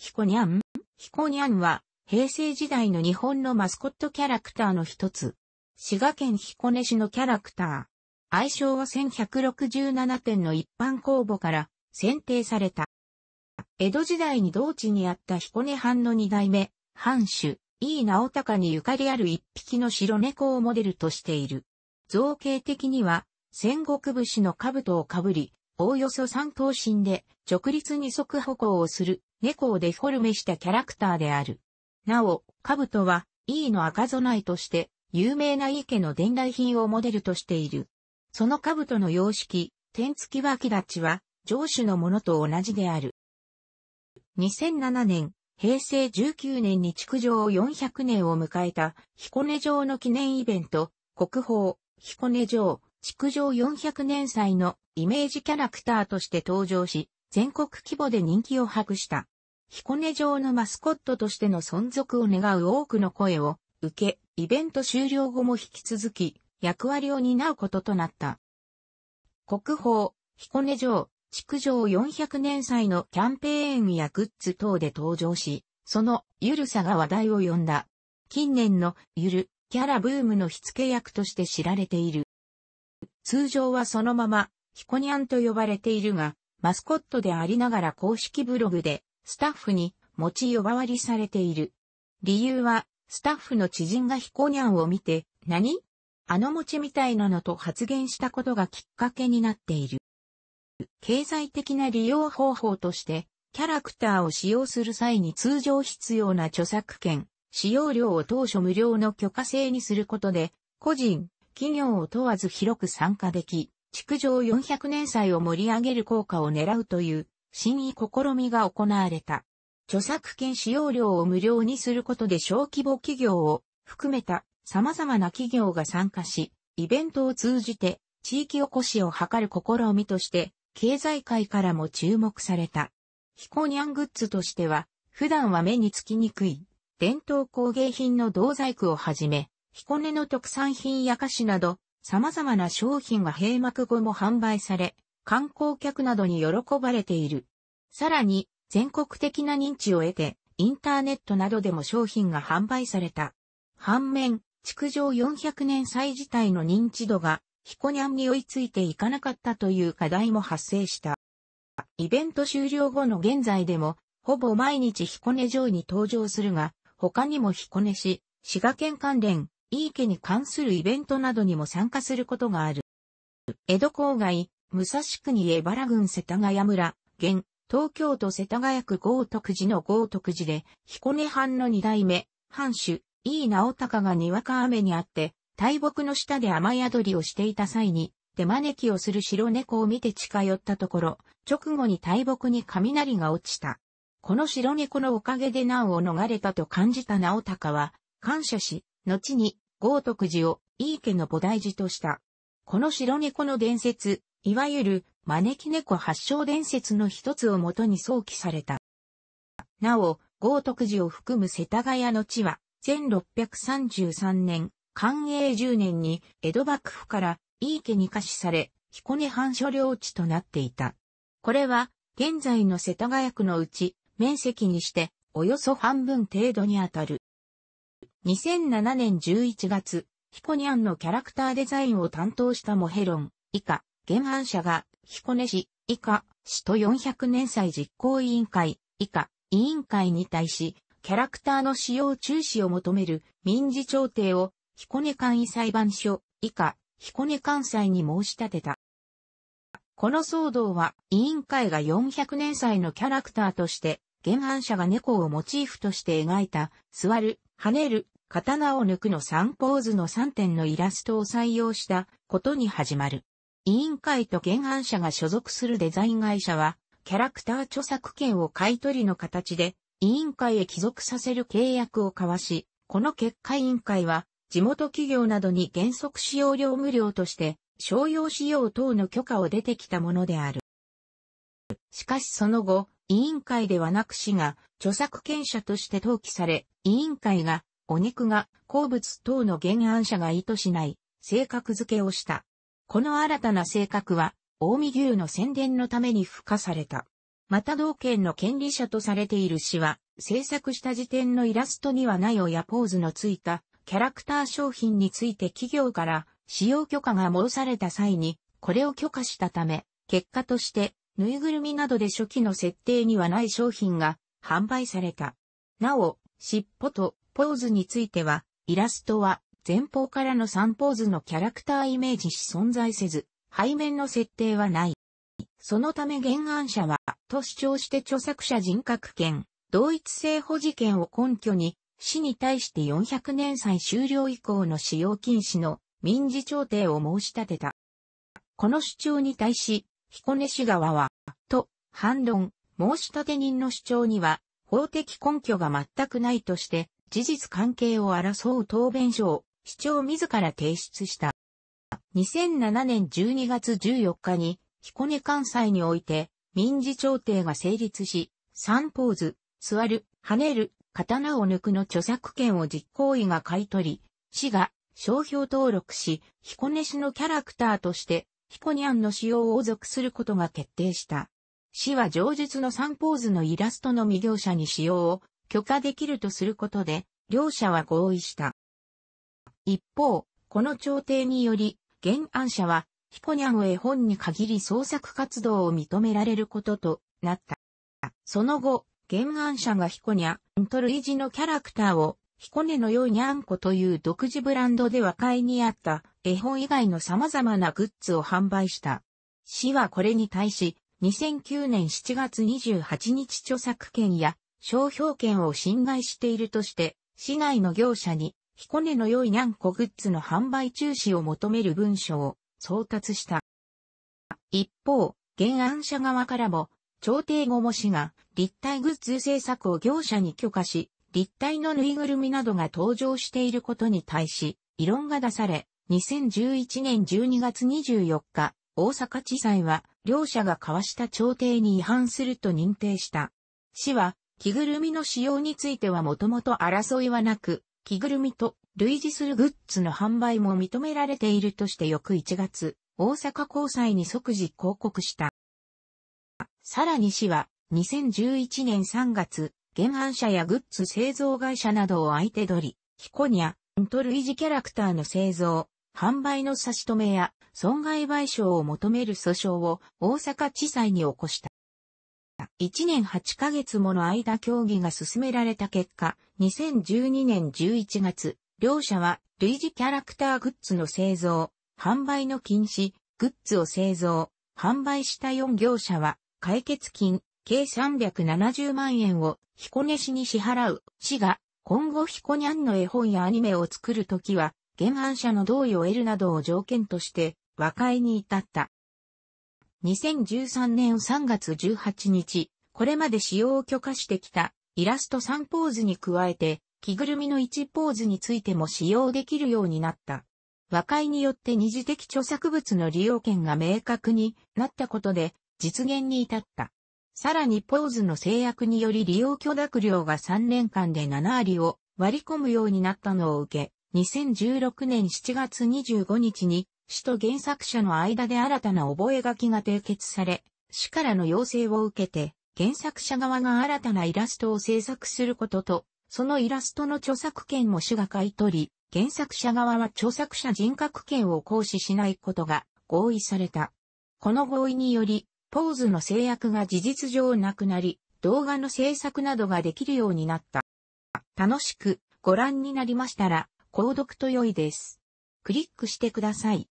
ヒコニャンヒコニャンは、平成時代の日本のマスコットキャラクターの一つ。滋賀県彦根市のキャラクター。愛称は1167点の一般公募から選定された。江戸時代に同地にあった彦根藩の二代目、藩主、井伊直隆にゆかりある一匹の白猫をモデルとしている。造形的には、戦国武士の兜をかぶり、おおよそ三頭身で、直立二足歩行をする猫をデフォルメしたキャラクターである。なお、兜は、E の赤備えとして、有名な井家の伝来品をモデルとしている。その兜の様式、天付き脇立ちは、上主のものと同じである。2007年、平成19年に築城400年を迎えた、彦根城の記念イベント、国宝、彦根城、築城400年祭のイメージキャラクターとして登場し、全国規模で人気を博した。彦根城のマスコットとしての存続を願う多くの声を受け、イベント終了後も引き続き役割を担うこととなった。国宝、彦根城、築城400年祭のキャンペーンやグッズ等で登場し、そのゆるさが話題を呼んだ。近年のゆるキャラブームの火付け役として知られている。通常はそのまま、ヒコニャンと呼ばれているが、マスコットでありながら公式ブログで、スタッフに、持ち呼ばわりされている。理由は、スタッフの知人がヒコニャンを見て、何あの餅みたいなのと発言したことがきっかけになっている。経済的な利用方法として、キャラクターを使用する際に通常必要な著作権、使用料を当初無料の許可制にすることで、個人、企業を問わず広く参加でき、築城400年祭を盛り上げる効果を狙うという、新意試みが行われた。著作権使用料を無料にすることで小規模企業を含めた様々な企業が参加し、イベントを通じて地域おこしを図る試みとして、経済界からも注目された。ヒコニャングッズとしては、普段は目につきにくい、伝統工芸品の銅細工をはじめ、彦根の特産品や菓子など、様々な商品が閉幕後も販売され、観光客などに喜ばれている。さらに、全国的な認知を得て、インターネットなどでも商品が販売された。反面、築城400年祭自体の認知度が、ヒコニャンに追いついていかなかったという課題も発生した。イベント終了後の現在でも、ほぼ毎日コネ城に登場するが、他にもコネ市、滋賀県関連、井伊家に関するイベントなどにも参加することがある。江戸郊外、武蔵国江原郡世田谷村、現、東京都世田谷区豪徳寺の豪徳寺で、彦根藩の二代目、藩主、井伊直隆がにわか雨にあって、大木の下で雨宿りをしていた際に、手招きをする白猫を見て近寄ったところ、直後に大木に雷が落ちた。この白猫のおかげで難を逃れたと感じた直隆は、感謝し、後に豪徳寺を井伊家の菩提寺とした。この白猫の伝説、いわゆる招き猫発祥伝説の一つをもとに想起された。なお、豪徳寺を含む世田谷の地は、1633年、寛永10年に江戸幕府から井伊家に貸しされ、彦根藩所領地となっていた。これは、現在の世田谷区のうち、面積にして、およそ半分程度にあたる。2007年11月、ヒコニャンのキャラクターデザインを担当したモヘロン、以下、原案者が、彦根市、以下、市と400年祭実行委員会、以下、委員会に対し、キャラクターの使用中止を求める民事調停を、彦根簡易裁判所、以下、彦根関西に申し立てた。この騒動は、委員会が400年祭のキャラクターとして、原案者が猫をモチーフとして描いた、座る、跳ねる、刀を抜くの3ポーズの3点のイラストを採用したことに始まる。委員会と原案者が所属するデザイン会社は、キャラクター著作権を買い取りの形で、委員会へ帰属させる契約を交わし、この結果委員会は、地元企業などに原則使用料無料として、商用使用等の許可を出てきたものである。しかしその後、委員会ではなく市が著作権者として登記され、委員会がお肉が鉱物等の原案者が意図しない性格付けをした。この新たな性格は、近江牛の宣伝のために付加された。また同県の権利者とされている氏は、制作した時点のイラストにはない親ポーズのついたキャラクター商品について企業から使用許可が申された際に、これを許可したため、結果として、ぬいぐるみなどで初期の設定にはない商品が販売された。なお、尻尾とポーズについては、イラストは前方からの3ポーズのキャラクターイメージし存在せず、背面の設定はない。そのため原案者は、と主張して著作者人格権、同一性保持権を根拠に、市に対して400年祭終了以降の使用禁止の民事調停を申し立てた。この主張に対し、彦根市側は、と、反論、申し立て人の主張には、法的根拠が全くないとして、事実関係を争う答弁書を市長自ら提出した。2007年12月14日に彦根関西において民事調停が成立し、三ポーズ、座る、跳ねる、刀を抜くの著作権を実行委が買い取り、市が商標登録し、彦根市のキャラクターとして、彦根庵の使用を属することが決定した。市は上述の三ポーズのイラストの未業者に使用を許可できるとすることで、両者は合意した。一方、この調停により、原案者は、ヒコニャンを絵本に限り創作活動を認められることとなった。その後、原案者がヒコニャンとイジのキャラクターを、ヒコネのようにゃんこという独自ブランドで和解にあった絵本以外の様々なグッズを販売した。市はこれに対し、2009年7月28日著作権や商標権を侵害しているとして、市内の業者に、彦根の良いにゃんこグッズの販売中止を求める文書を送達した。一方、原案者側からも、調停後も市が立体グッズ制作を業者に許可し、立体のぬいぐるみなどが登場していることに対し、異論が出され、2011年12月24日、大阪地裁は、両者が交わした調停に違反すると認定した。市は、着ぐるみの使用についてはもともと争いはなく、着ぐるみと類似するグッズの販売も認められているとして翌1月、大阪高裁に即時抗告した。さらに市は、2011年3月、原案者やグッズ製造会社などを相手取り、ヒコニャ、と類似キャラクターの製造、販売の差し止めや損害賠償を求める訴訟を大阪地裁に起こした。1年8ヶ月もの間協議が進められた結果、2012年11月、両社は類似キャラクターグッズの製造、販売の禁止、グッズを製造、販売した4業者は、解決金、計370万円を彦根市に支払う、市が、今後彦にゃんの絵本やアニメを作るときは、原案者の同意を得るなどを条件として、和解に至った。2013年3月18日、これまで使用を許可してきたイラスト3ポーズに加えて、着ぐるみの1ポーズについても使用できるようになった。和解によって二次的著作物の利用権が明確になったことで実現に至った。さらにポーズの制約により利用許諾量が3年間で7割を割り込むようになったのを受け、2016年7月25日に死と原作者の間で新たな覚書が締結され、死からの要請を受けて、原作者側が新たなイラストを制作することと、そのイラストの著作権も主が買い取り、原作者側は著作者人格権を行使しないことが合意された。この合意により、ポーズの制約が事実上なくなり、動画の制作などができるようになった。楽しくご覧になりましたら、購読と良いです。クリックしてください。